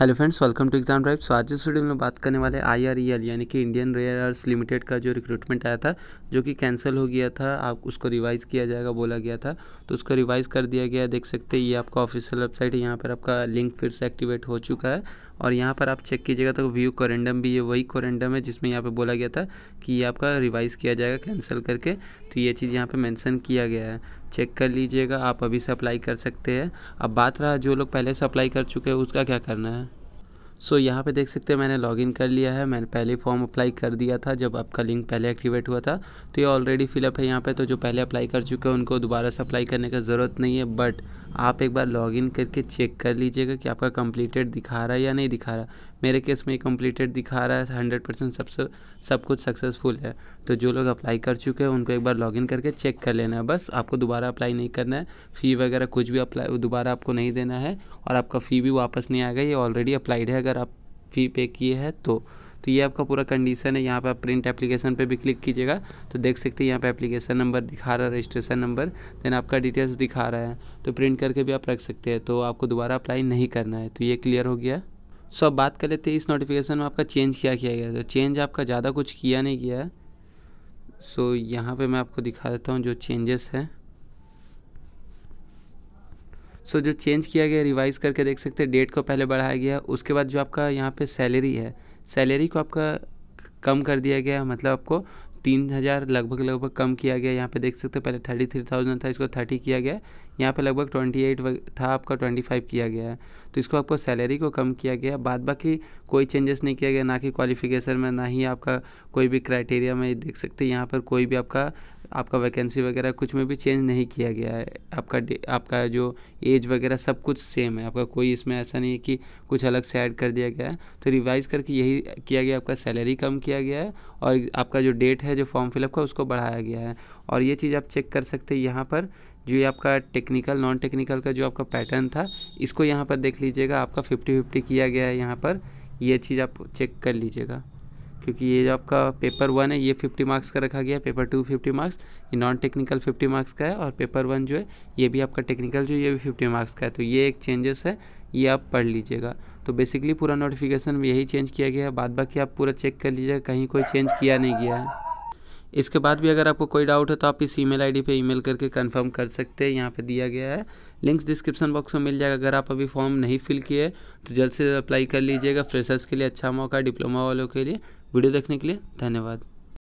hello friends welcome to exam drive so आज इस video में बात करने वाले आईआरईएल e यानी कि इंडियन रेयर अर्स लिमिटेड का जो रिक्रूटमेंट आया था जो कि कैंसिल हो गया था आप उसको रिवाइज़ किया जाएगा बोला गया था तो उसको रिवाइज़ कर दिया गया देख सकते हैं ये आपका ऑफिशियल वेबसाइट है यहाँ पर आपका लिंक फिर से एक्टिवेट हो चुका है और यहाँ पर आप चेक कीजिएगा तो व्यू कोरेंडम भी ये वही कोरेंडम है जिसमें यहाँ पर बोला गया था कि ये आपका रिवाइज़ किया जाएगा कैंसिल करके तो ये चीज़ यहाँ पर मेंशन किया गया है चेक कर लीजिएगा आप अभी से अप्लाई कर सकते हैं अब बात रहा जो लोग पहले से अप्लाई कर चुके हैं उसका क्या करना है सो so, यहाँ पे देख सकते हैं मैंने लॉगिन कर लिया है मैंने पहले फॉर्म अप्लाई कर दिया था जब आपका लिंक पहले एक्टिवेट हुआ था तो ये ऑलरेडी फिलअप है यहाँ पे तो जो पहले अप्लाई कर चुके हैं उनको दोबारा से अप्लाई करने का ज़रूरत नहीं है बट आप एक बार लॉगिन करके चेक कर लीजिएगा कि आपका कंप्लीटेड दिखा रहा है या नहीं दिखा रहा मेरे केस में कंप्लीटेड दिखा रहा है हंड्रेड परसेंट सब सब कुछ सक्सेसफुल है तो जो लोग अप्लाई कर चुके हैं उनको एक बार लॉगिन करके चेक कर लेना है बस आपको दोबारा अप्लाई नहीं करना है फ़ी वगैरह कुछ भी अप्लाई दोबारा आपको नहीं देना है और आपका फ़ी भी वापस नहीं आएगा ये ऑलरेडी अप्लाइड है अगर आप फ़ी पे किए हैं तो तो ये आपका पूरा कंडीशन है यहाँ पे आप प्रिंट एप्लीकेशन पे भी क्लिक कीजिएगा तो देख सकते हैं यहाँ पे एप्लीकेशन नंबर दिखा रहा है रजिस्ट्रेशन नंबर देन आपका डिटेल्स दिखा रहा है तो प्रिंट करके भी आप रख सकते हैं तो आपको दोबारा अप्लाई नहीं करना है तो ये क्लियर हो गया सो अब बात कर लेते हैं इस नोटिफिकेशन में आपका चेंज क्या किया गया तो चेंज आपका ज़्यादा कुछ किया नहीं गया है सो यहाँ पे मैं आपको दिखा देता हूँ जो चेंजेस हैं सो जो चेंज किया गया रिवाइज़ करके देख सकते हैं डेट को पहले बढ़ाया गया उसके बाद जो आपका यहाँ पे सैलरी है सैलरी को आपका कम कर दिया गया मतलब आपको तीन हज़ार लगभग लगभग कम किया गया यहाँ पे देख सकते हैं पहले थर्टी थ्री थाउजेंड था इसको थर्टी किया गया यहाँ पे लगभग 28 था आपका 25 किया गया है तो इसको आपको सैलरी को कम किया गया बाद बाकी कोई चेंजेस नहीं किया गया ना कि क्वालिफिकेशन में ना ही आपका कोई भी क्राइटेरिया में देख सकते हैं यहाँ पर कोई भी आपका आपका वैकेंसी वगैरह कुछ में भी चेंज नहीं किया गया है आपका आपका जो एज वगैरह सब कुछ सेम है आपका कोई इसमें ऐसा नहीं है कि कुछ अलग से ऐड कर दिया गया है तो रिवाइज करके यही किया गया आपका सैलरी कम किया गया है और आपका जो डेट है जो फॉर्म फिलअप का उसको बढ़ाया गया है और ये चीज़ आप चेक कर सकते हैं यहाँ पर जो ये आपका टेक्निकल नॉन टेक्निकल का जो आपका पैटर्न था इसको यहाँ पर देख लीजिएगा आपका फिफ्टी फिफ्टी किया गया है यहाँ पर ये चीज़ आप चेक कर लीजिएगा क्योंकि ये जो आपका पेपर वन है ये फिफ्टी मार्क्स का रखा गया है पेपर टू फिफ्टी मार्क्स ये नॉन टेक्निकल फिफ्टी मार्क्स का है और पेपर वन जो है ये भी आपका टेक्निकल जो ये भी फिफ्टी मार्क्स का है तो ये एक चेंजेस है ये आप पढ़ लीजिएगा तो बेसिकली पूरा नोटिफिकेशन यही चेंज किया गया है बाद बाकी आप पूरा चेक कर लीजिएगा कहीं कोई चेंज किया नहीं गया है इसके बाद भी अगर आपको कोई डाउट है तो आप इस ईमेल आईडी पे ईमेल करके कंफर्म कर सकते हैं यहाँ पे दिया गया है लिंक्स डिस्क्रिप्शन बॉक्स में मिल जाएगा अगर आप अभी फॉर्म नहीं फिल किए तो जल्द से जल्द अप्लाई कर लीजिएगा फ्रेशर्स के लिए अच्छा मौका डिप्लोमा वालों के लिए वीडियो देखने के लिए धन्यवाद